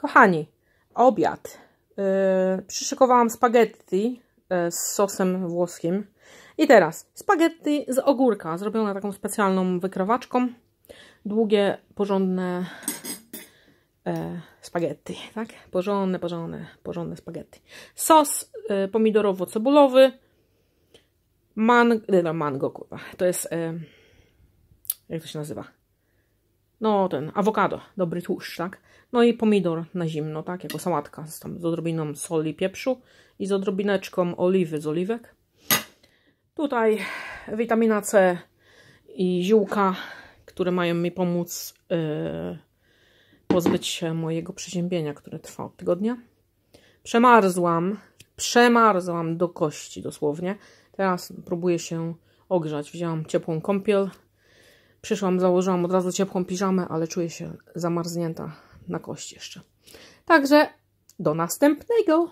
Kochani, obiad. Yy, przyszykowałam spaghetti y, z sosem włoskim. I teraz spaghetti z ogórka, zrobione taką specjalną wykrawaczką. Długie, porządne e, spaghetti, tak? Porządne, porządne, porządne spaghetti. Sos e, pomidorowo-cebulowy. Mang y, no, mango, kurwa. To jest... E, jak to się nazywa? no ten, awokado, dobry tłuszcz, tak? No i pomidor na zimno, tak? Jako sałatka z, tam, z odrobiną soli, pieprzu i z odrobineczką oliwy z oliwek. Tutaj witamina C i ziółka, które mają mi pomóc yy, pozbyć się mojego przeziębienia, które trwa od tygodnia. Przemarzłam, przemarzłam do kości dosłownie. Teraz próbuję się ogrzać. Wzięłam ciepłą kąpiel, Przyszłam, założyłam od razu ciepłą piżamę, ale czuję się zamarznięta na kość jeszcze. Także do następnego!